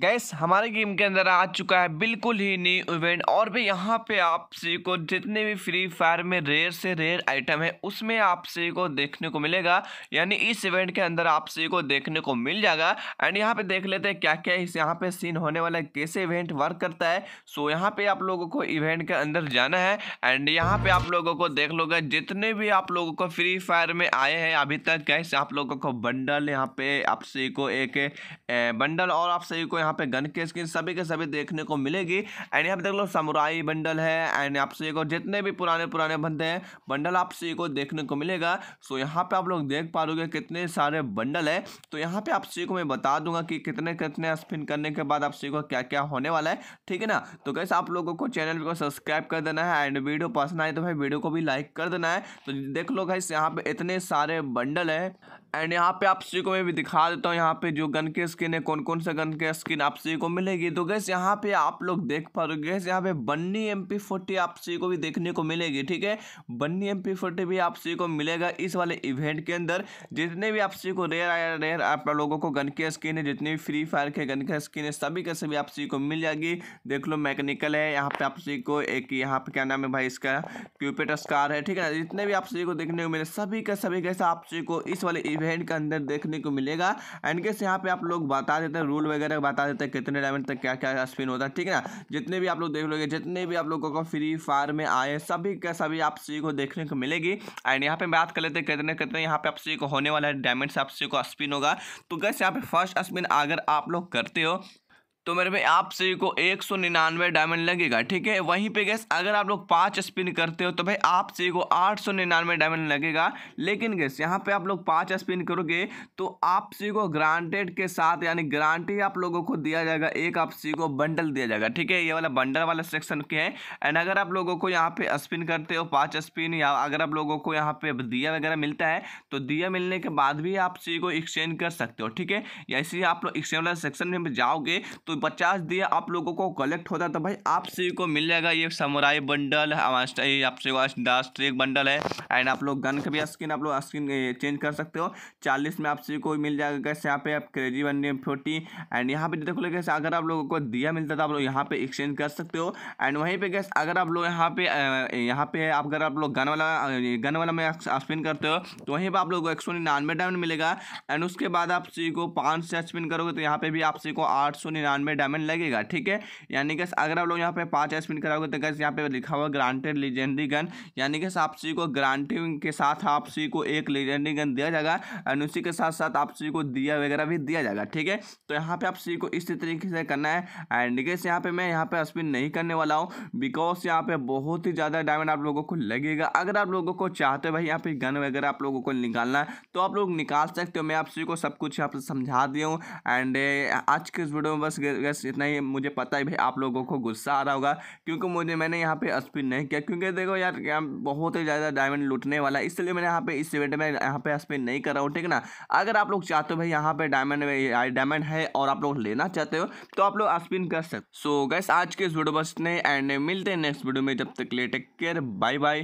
gas हमारे game के अंदर आ चुका है बिल्कुल ही न्यू इवेंट और भी यहाँ पे आप सभी को जितने भी फ्री फायर में रेयर से रेयर आइटम है उसमें आप सभी को देखने को मिलेगा यानी इस इवेंट के अंदर आप सभी को देखने को मिल जाएगा एंड यहाँ पे देख लेते हैं क्या क्या इस यहाँ पे सीन होने वाला है कैसे इवेंट वर्क करता है सो यहाँ पे आप लोगों को इवेंट के अंदर जाना है एंड यहाँ पे आप लोगों को देख लोगे जितने भी आप लोगों को फ्री फायर में आए हैं अभी तक गैस आप लोगों को बंडल यहाँ पे आप सभी को एक बंडल और आप सभी को यहाँ पे गन के स्किन सभी के सभी देखने को मिलेगी एंड यहाँ पे देख लो समुराई बंडल है एंड आप आपसे को जितने भी पुराने पुराने बंदे हैं बंडल आप आपसे को देखने को मिलेगा सो यहाँ पे आप लोग देख पा लोगे कितने सारे बंडल है तो यहाँ पे आप आपसे को मैं बता दूंगा कि कितने कितने स्पिन करने के बाद आप आपसे को क्या क्या होने वाला है ठीक है ना तो कैसे आप लोगों को चैनल को सब्सक्राइब कर देना है एंड वीडियो पसंद आए तो भाई वीडियो को भी लाइक कर देना है तो देख लो गाइस यहाँ पे इतने सारे बंडल है एंड यहाँ पे आप सी को मैं भी दिखा देता हूँ यहाँ पे जो गन के स्किन है कौन कौन सा गन के स्किन आप सी को मिलेगी तो गैस यहाँ पे आप लोग देख पा रहे हो गैस यहाँ पे बन्नी एम पी फोर्टी आप सी को भी देखने को मिलेगी ठीक है बन्नी एम पी फोर्टी भी आप सी को मिलेगा इस वाले इवेंट के अंदर जितने भी आप सी को रेयर आया रेयर आप लोगों को गन के स्किन है जितने भी फ्री फायर के गन के स्किन है सभी के सभी आप सी को मिल जाएगी देख लो मैकेनिकल है यहाँ पे आप सी को एक यहाँ पे क्या नाम है भाई इसका क्यूपेट स्कार है ठीक है जितने भी आप सभी को देखने को मिले सभी के सभी कैसे आप सी को इस वाले इवेंट इवेंट के अंदर देखने को मिलेगा एंड केस यहाँ पे आप लोग बता देते हैं रूल वगैरह बता देते हैं कितने डायमंड तक क्या क्या स्पिन होता है ठीक है ना जितने भी आप लोग देख लोगे जितने भी आप लोगों को फ्री फायर में आए सभी का सभी आप सी को देखने को मिलेगी एंड यहाँ पे बात कर लेते हैं कितने कितने यहाँ पे आप सी को होने वाला है डायमंड से आप सी को स्पिन होगा तो कैसे यहाँ पे फर्स्ट स्पिन अगर आप लोग करते हो तो मेरे भाई आप सभी को एक सौ निन्यानवे डायमंड लगेगा ठीक है वहीं पे गैस अगर आप लोग पाँच स्पिन करते हो तो भाई आप सभी को आठ सौ निन्यानवे डायमंड लगेगा लेकिन गैस यहाँ पे आप लोग पाँच स्पिन करोगे तो आप सभी को ग्रांटेड के साथ यानी ग्रांटी आप लोगों को दिया जाएगा एक आप सभी को बंडल दिया जाएगा ठीक है ये वाला बंडल वाला सेक्शन के है एंड अगर आप लोगों को यहाँ पे स्पिन करते हो पाँच स्पिन या अगर आप लोगों को यहाँ पे दिया वगैरह मिलता है तो दिया मिलने के बाद भी आप सभी को एक्सचेंज कर सकते हो ठीक है या इसी आप लोग एक्सचेंज वाला सेक्शन में जाओगे तो पचास दिया आप लोगों को कलेक्ट होता तो भाई आप सभी को मिल जाएगा ये समुराई बंडल आपसे डास्ट्रिक बंडल है एंड आप लोग गन का भी स्किन आप लोग स्किन चेंज कर सकते हो चालीस में आप सभी को मिल जाएगा कैसे यहाँ पे आप क्रेजी वन फोर्टी एंड यहाँ पे देखो कैसे अगर आप लोगों को दिया मिलता था तो आप लोग यहाँ पे एक्सचेंज कर सकते हो एंड वहीं पे कैसे अगर आप लोग यहाँ पे यहाँ पे आप अगर आप लोग गन वाला गन वाला में स्पिन करते हो तो वहीं पर आप लोगों को एक सौ निन्यानवे डायमंड मिलेगा एंड उसके बाद आप सी को पाँच से स्पिन करोगे तो यहाँ पे भी आप सी को आठ सौ निन्यानवे में डायमंड लगेगा ठीक है यानी कि अगर आप लोग यहाँ पे पाँच स्पिन कराओगे तो कैसे यहाँ पे लिखा हुआ ग्रांटेड लीजेंडरी गन यानी कि आपसी को ग्रांटिंग के साथ आपसी को एक लीजेंडरी गन दिया जाएगा एंड उसी के साथ साथ आपसी को दिया वगैरह भी दिया जाएगा ठीक है तो यहाँ पर आपसी को इसी तरीके से करना है एंड गैस यहाँ पर मैं यहाँ पर स्पिन नहीं करने वाला हूँ बिकॉज यहाँ पर बहुत ही ज़्यादा डायमंड आप लोगों को लगेगा अगर आप लोगों को चाहते हो भाई यहाँ पर गन वगैरह आप लोगों को निकालना है तो आप लोग निकाल सकते हो मैं आपसी को सब कुछ यहाँ पर समझा दिया हूँ एंड eh, आज के इस वीडियो में बस बस इतना ही मुझे पता है भाई आप लोगों को गुस्सा आ रहा होगा क्योंकि मुझे मैंने यहाँ पे स्पिन नहीं किया क्योंकि देखो यार यहाँ बहुत ही ज़्यादा डायमंड लूटने वाला है इसलिए मैंने यहाँ पे इस इवेंट में यहाँ पे स्पिन नहीं कर रहा हूँ ठीक ना अगर आप लोग चाहते हो भाई यहाँ पे डायमंड डायमंड है और आप लोग लेना चाहते हो तो आप लोग स्पिन कर सकते सो गैस आज के इस वीडियो बस ने एंड मिलते हैं नेक्स्ट वीडियो में जब तक ले टेक केयर बाय बाय